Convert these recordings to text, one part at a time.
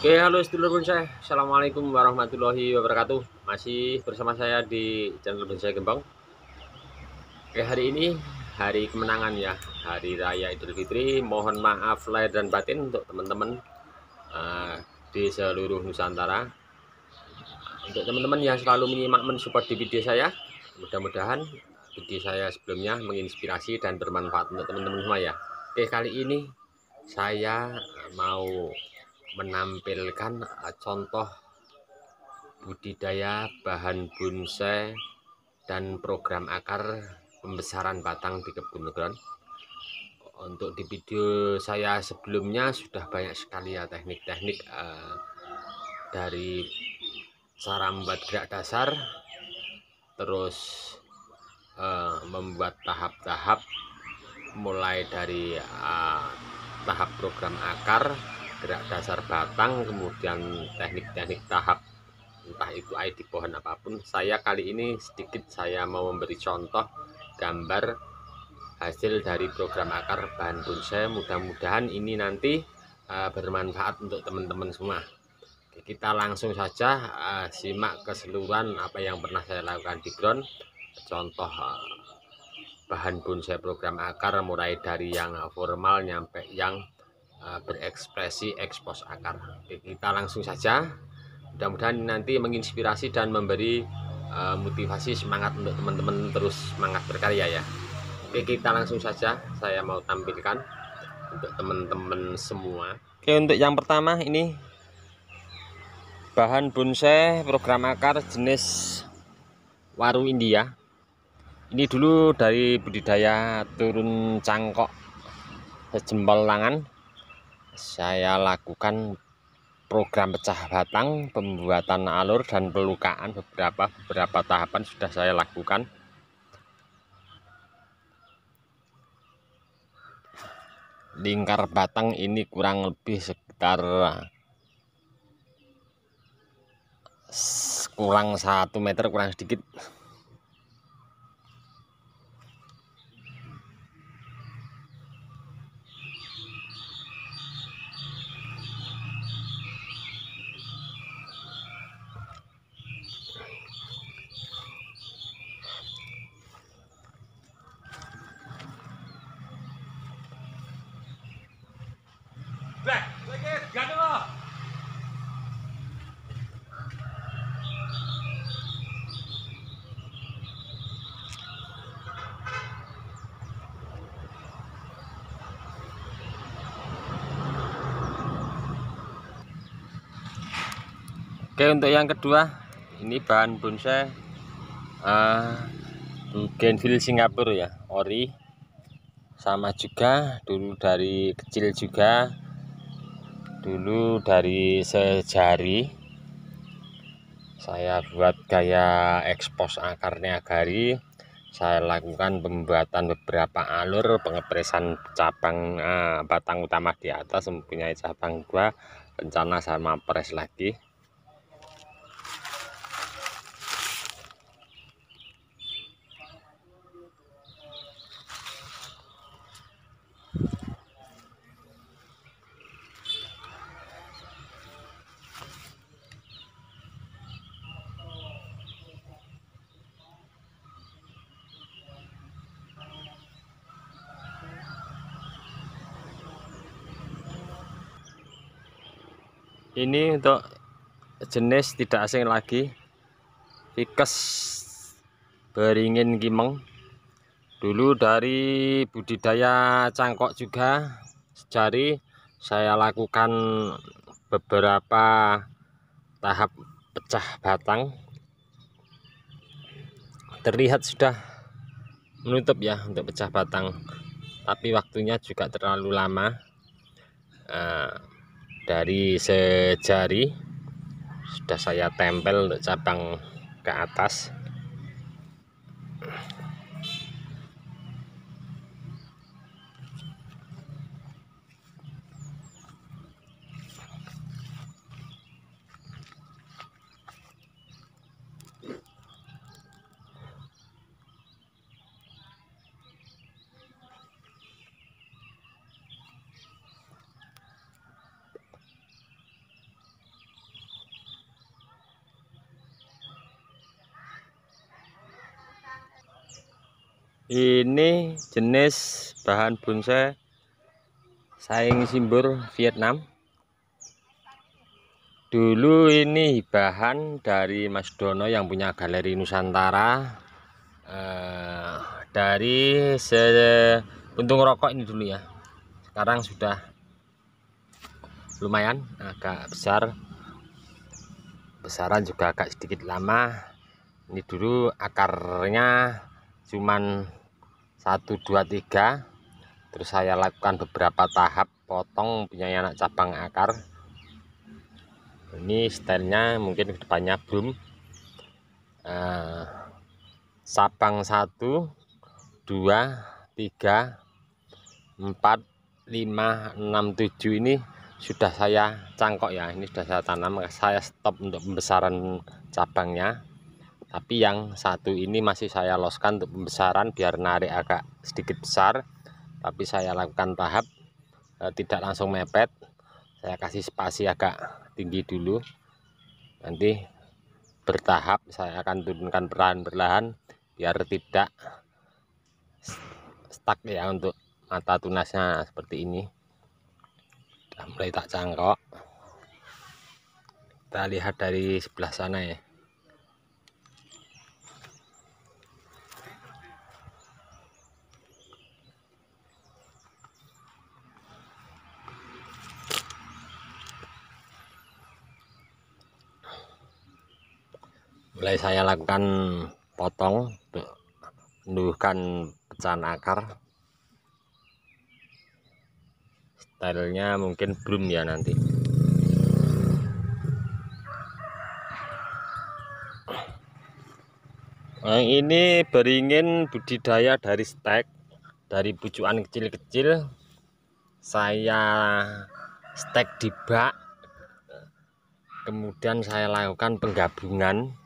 Oke, halo sedulur bonsai. Assalamualaikum warahmatullahi wabarakatuh. Masih bersama saya di channel bonsai gembong. Oke, hari ini hari kemenangan ya, hari raya Idul Fitri. Mohon maaf lahir dan batin untuk teman-teman uh, di seluruh Nusantara. Untuk teman-teman yang selalu menyimak mensupport di video saya, mudah-mudahan video saya sebelumnya menginspirasi dan bermanfaat untuk teman-teman semua ya. Oke, kali ini saya mau menampilkan eh, contoh budidaya bahan bonsai dan program akar pembesaran batang di kebun ground untuk di video saya sebelumnya sudah banyak sekali ya teknik-teknik uh, dari cara membuat gerak dasar terus uh, membuat tahap-tahap mulai dari uh, tahap program akar gerak dasar batang kemudian teknik-teknik tahap entah itu ID pohon apapun saya kali ini sedikit saya mau memberi contoh gambar hasil dari program akar bahan bonsai mudah-mudahan ini nanti uh, bermanfaat untuk teman-teman semua kita langsung saja uh, simak keseluruhan apa yang pernah saya lakukan di ground contoh uh, bahan bonsai program akar mulai dari yang formal nyampe yang Eh, berekspresi ekspos akar. Oke, kita langsung saja. Mudah-mudahan nanti menginspirasi dan memberi uh, motivasi semangat untuk teman-teman terus semangat berkarya ya. Oke, kita langsung saja. Saya mau tampilkan untuk teman-teman semua. Oke, untuk yang pertama ini bahan bonsai program akar jenis waru India. Ini dulu dari budidaya turun cangkok sejempol tangan saya lakukan program pecah batang, pembuatan alur dan pelukaan beberapa beberapa tahapan sudah saya lakukan. Lingkar batang ini kurang lebih sekitar kurang satu meter kurang sedikit Oke untuk yang kedua ini bahan bonsai uh, Bougainville Singapura ya ori sama juga dulu dari kecil juga dulu dari sejari saya buat gaya ekspos akarnya agari saya lakukan pembuatan beberapa alur pengepresan cabang eh, batang utama di atas mempunyai cabang dua rencana sama pres lagi ini untuk jenis tidak asing lagi Ficus beringin kimeng dulu dari budidaya cangkok juga sejari saya lakukan beberapa tahap pecah batang terlihat sudah menutup ya untuk pecah batang tapi waktunya juga terlalu lama eh, dari sejari sudah saya tempel untuk cabang ke atas ini jenis bahan bonsai saing simbur Vietnam dulu ini bahan dari Mas Dono yang punya galeri Nusantara eh, dari untung rokok ini dulu ya sekarang sudah lumayan agak besar besaran juga agak sedikit lama ini dulu akarnya cuman 1 2 3 terus saya lakukan beberapa tahap potong punya anak cabang akar ini stylenya mungkin depannya belum eh, uh, 1 2 3 4 5 6 7 ini sudah saya cangkok ya ini sudah saya tanam saya stop untuk pembesaran cabangnya tapi yang satu ini masih saya loskan untuk pembesaran biar narik agak sedikit besar tapi saya lakukan tahap e, tidak langsung mepet saya kasih spasi agak tinggi dulu nanti bertahap saya akan turunkan perlahan-perlahan biar tidak stuck ya untuk mata tunasnya seperti ini sudah mulai tak cangkok kita lihat dari sebelah sana ya mulai saya lakukan potong menduhkan pecahan akar stylenya mungkin belum ya nanti nah, ini beringin budidaya dari stek dari pucuan kecil-kecil saya stek di bak kemudian saya lakukan penggabungan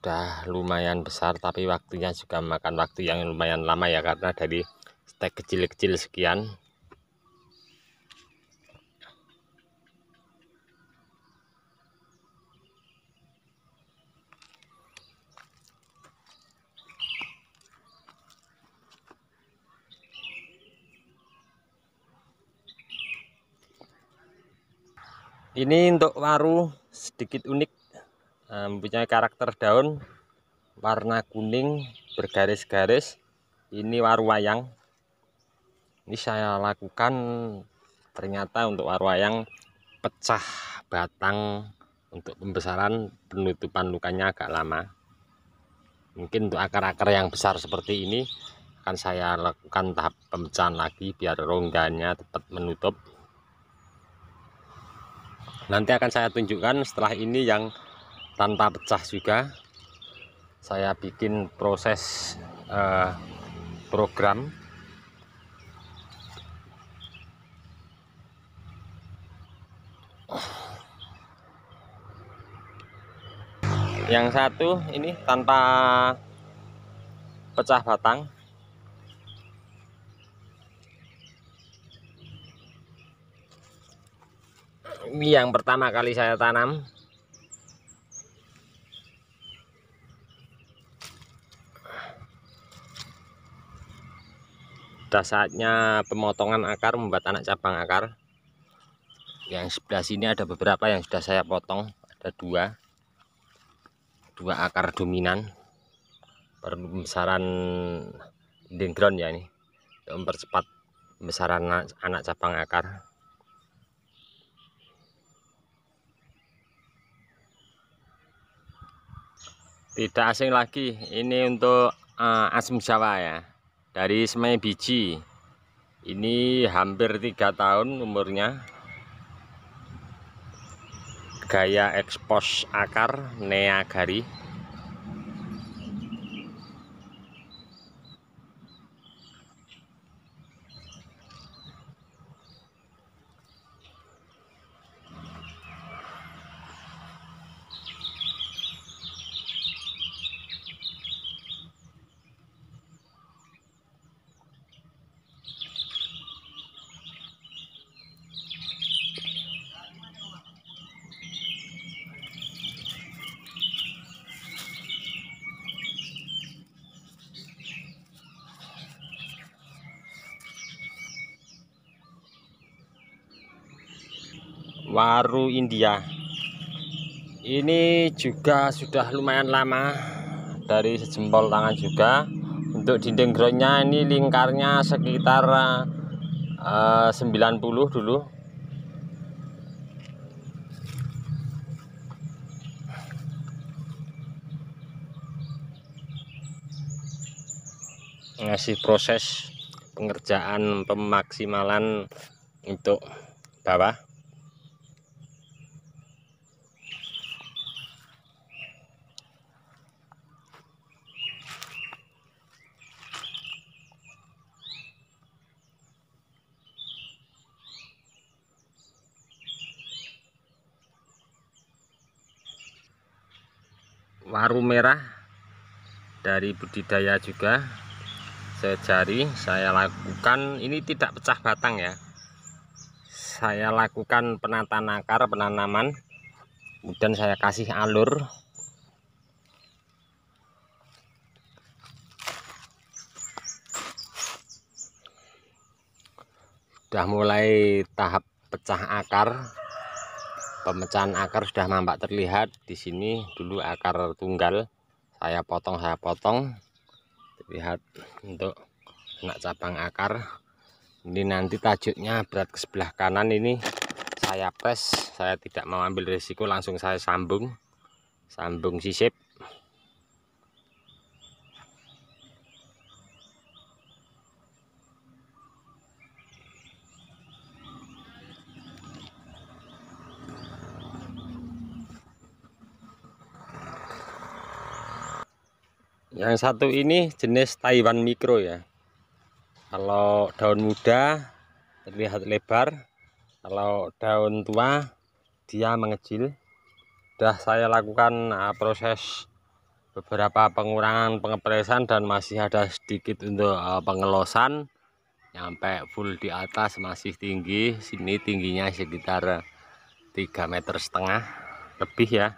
sudah lumayan besar tapi waktunya juga makan waktu yang lumayan lama ya karena dari stek kecil-kecil sekian ini untuk waru sedikit unik Nah, mempunyai karakter daun warna kuning bergaris-garis ini waru wayang ini saya lakukan ternyata untuk waru wayang pecah batang untuk pembesaran penutupan lukanya agak lama mungkin untuk akar-akar yang besar seperti ini akan saya lakukan tahap pemecahan lagi biar rongganya tepat menutup nanti akan saya tunjukkan setelah ini yang tanpa pecah juga saya bikin proses eh, program yang satu ini tanpa pecah batang ini yang pertama kali saya tanam sudah saatnya pemotongan akar membuat anak cabang akar yang sebelah sini ada beberapa yang sudah saya potong ada dua dua akar dominan pembesaran dinding ground ya ini untuk mempercepat pembesaran anak, anak cabang akar tidak asing lagi ini untuk uh, asam jawa ya dari semai biji ini hampir tiga tahun umurnya gaya ekspos akar neagari waru India ini juga sudah lumayan lama dari sejempol tangan juga untuk dinding groundnya ini lingkarnya sekitar eh, uh, 90 dulu ngasih proses pengerjaan pemaksimalan untuk bawah merah dari budidaya juga saya cari, saya lakukan ini tidak pecah batang ya saya lakukan penataan akar penanaman kemudian saya kasih alur sudah mulai tahap pecah akar pemecahan akar sudah nampak terlihat di sini dulu akar tunggal saya potong saya potong terlihat untuk anak cabang akar ini nanti tajuknya berat ke sebelah kanan ini saya pres saya tidak mau ambil resiko langsung saya sambung sambung sisip yang satu ini jenis Taiwan Mikro ya kalau daun muda terlihat lebar kalau daun tua dia mengecil sudah saya lakukan ah, proses beberapa pengurangan pengepresan dan masih ada sedikit untuk ah, pengelosan Sampai full di atas masih tinggi sini tingginya sekitar 3 ah, meter setengah lebih ya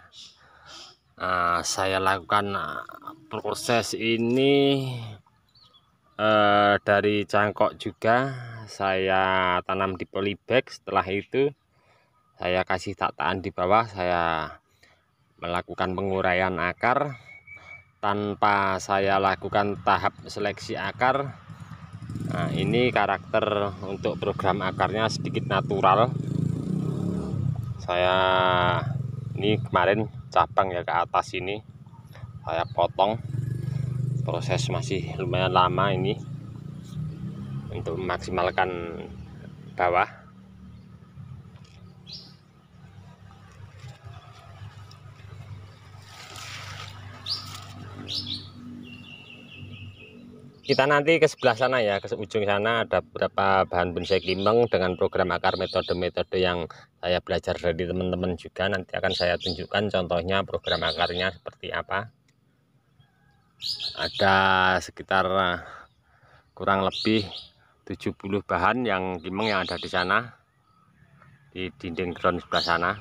Nah, saya lakukan ah, proses ini eh, dari cangkok juga saya tanam di polybag setelah itu saya kasih tataan di bawah saya melakukan penguraian akar tanpa saya lakukan tahap seleksi akar nah ini karakter untuk program akarnya sedikit natural saya ini kemarin cabang ya ke atas ini saya potong proses masih lumayan lama ini untuk memaksimalkan bawah kita nanti ke sebelah sana ya, ke ujung sana ada beberapa bahan bonsai klimbang dengan program akar metode-metode yang saya belajar dari teman-teman juga. Nanti akan saya tunjukkan contohnya program akarnya seperti apa. Ada sekitar eh, kurang lebih 70 bahan yang klimbang yang ada di sana, di dinding ground sebelah sana.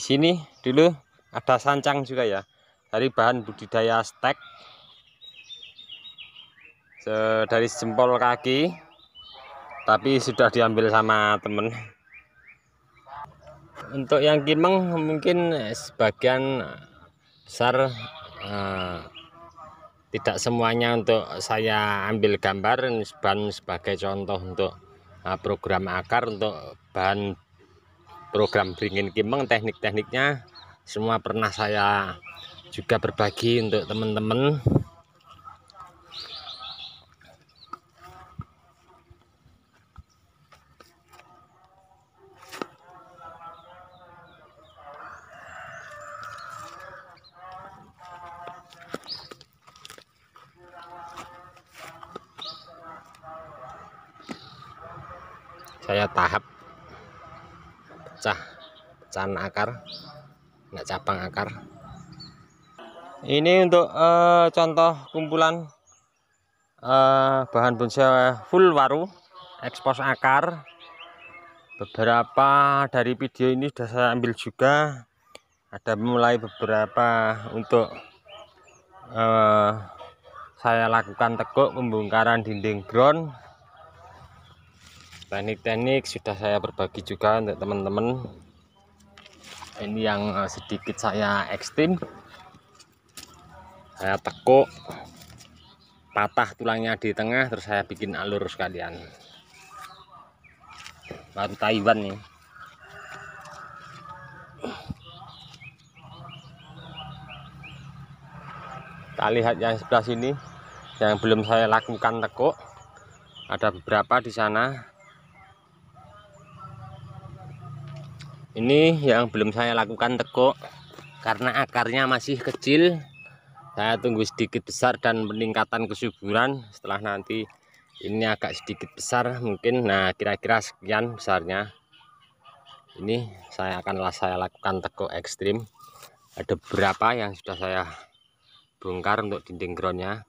Di sini dulu ada sancang juga ya. Dari bahan budidaya stek. So, dari jempol kaki. Tapi sudah diambil sama temen. Untuk yang kimeng mungkin sebagian besar eh, tidak semuanya untuk saya ambil gambar dan sebagai contoh untuk eh, program akar untuk bahan program beringin kimeng teknik-tekniknya semua pernah saya juga berbagi untuk teman-teman saya tahap pecah pecahan akar enggak cabang akar ini untuk uh, contoh kumpulan uh, bahan bonsai full waru ekspos akar beberapa dari video ini sudah saya ambil juga ada mulai beberapa untuk uh, saya lakukan tekuk pembongkaran dinding ground teknik-teknik sudah saya berbagi juga untuk teman-teman ini yang eh, sedikit saya ekstrim saya tekuk patah tulangnya di tengah terus saya bikin alur sekalian baru Taiwan nih kita lihat yang sebelah sini yang belum saya lakukan tekuk ada beberapa di sana ini yang belum saya lakukan tekuk karena akarnya masih kecil saya tunggu sedikit besar dan peningkatan kesuburan setelah nanti ini agak sedikit besar mungkin nah kira-kira sekian besarnya ini saya akan saya lakukan tekuk ekstrim ada beberapa yang sudah saya bongkar untuk dinding groundnya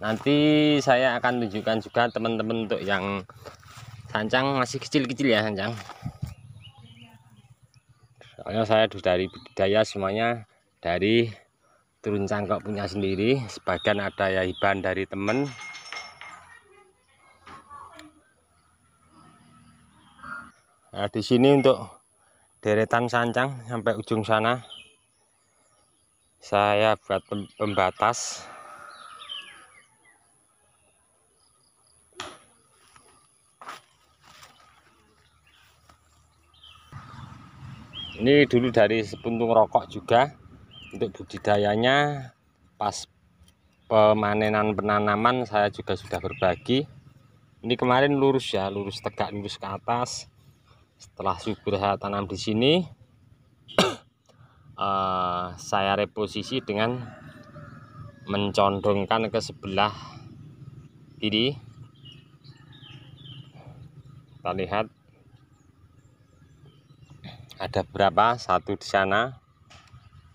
nanti saya akan tunjukkan juga teman-teman untuk yang sancang masih kecil-kecil ya sancang soalnya saya dari budidaya semuanya dari turun cangkok punya sendiri sebagian ada ya iban dari teman. nah di sini untuk deretan sancang sampai ujung sana saya buat pembatas ini dulu dari sepuntung rokok juga untuk budidayanya pas pemanenan penanaman saya juga sudah berbagi ini kemarin lurus ya lurus tegak lurus ke atas setelah subur saya tanam di sini eh, saya reposisi dengan mencondongkan ke sebelah kiri kita lihat ada berapa satu di sana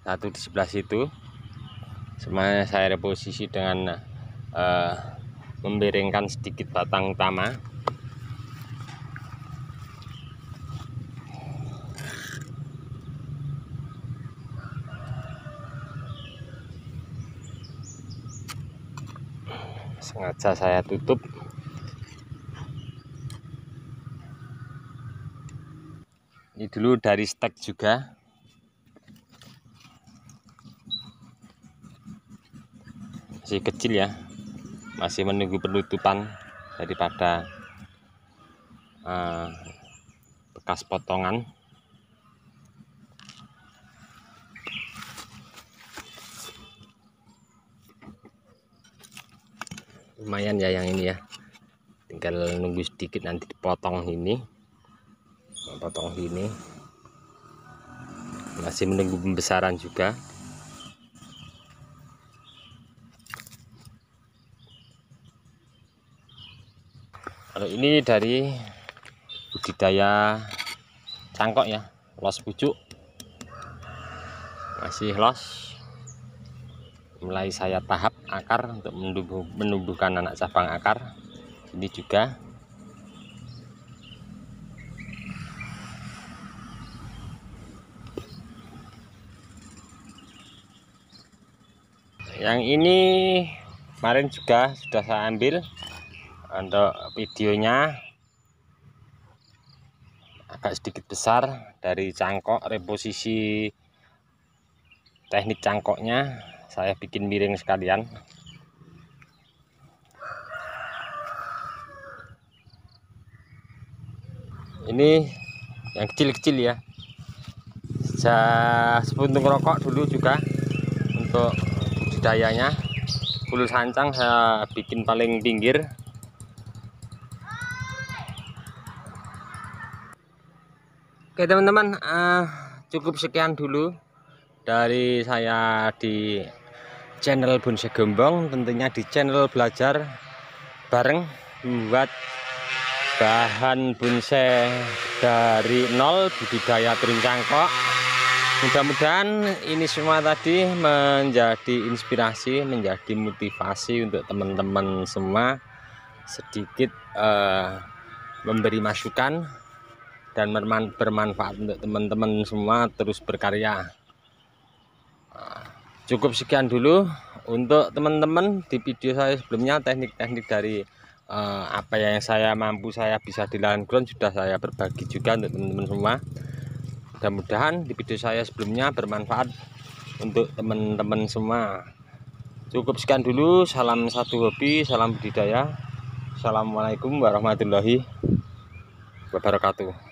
satu di sebelah situ semuanya saya reposisi dengan uh, eh, memiringkan sedikit batang utama sengaja saya tutup dulu dari stek juga masih kecil ya masih menunggu penutupan daripada uh, bekas potongan lumayan ya yang ini ya tinggal nunggu sedikit nanti dipotong ini potong ini masih menunggu pembesaran juga kalau ini dari budidaya cangkok ya los pucuk masih los mulai saya tahap akar untuk menumbuhkan anak cabang akar ini juga yang ini kemarin juga sudah saya ambil untuk videonya agak sedikit besar dari cangkok reposisi teknik cangkoknya saya bikin miring sekalian ini yang kecil-kecil ya saya sepuntung rokok dulu juga untuk budayanya bulu sancang saya bikin paling pinggir oke teman-teman uh, cukup sekian dulu dari saya di channel Bonsai Gembong tentunya di channel belajar bareng buat bahan bonsai dari nol budidaya kering cangkok mudah-mudahan ini semua tadi menjadi inspirasi menjadi motivasi untuk teman-teman semua sedikit uh, memberi masukan dan bermanfaat untuk teman-teman semua terus berkarya ah, cukup sekian dulu untuk teman-teman di video saya sebelumnya teknik-teknik dari uh, apa ya yang saya mampu saya bisa di lahan ground sudah saya berbagi juga untuk teman-teman semua mudah-mudahan di video saya sebelumnya bermanfaat untuk teman-teman semua cukup sekian dulu salam satu hobi salam budidaya assalamualaikum warahmatullahi wabarakatuh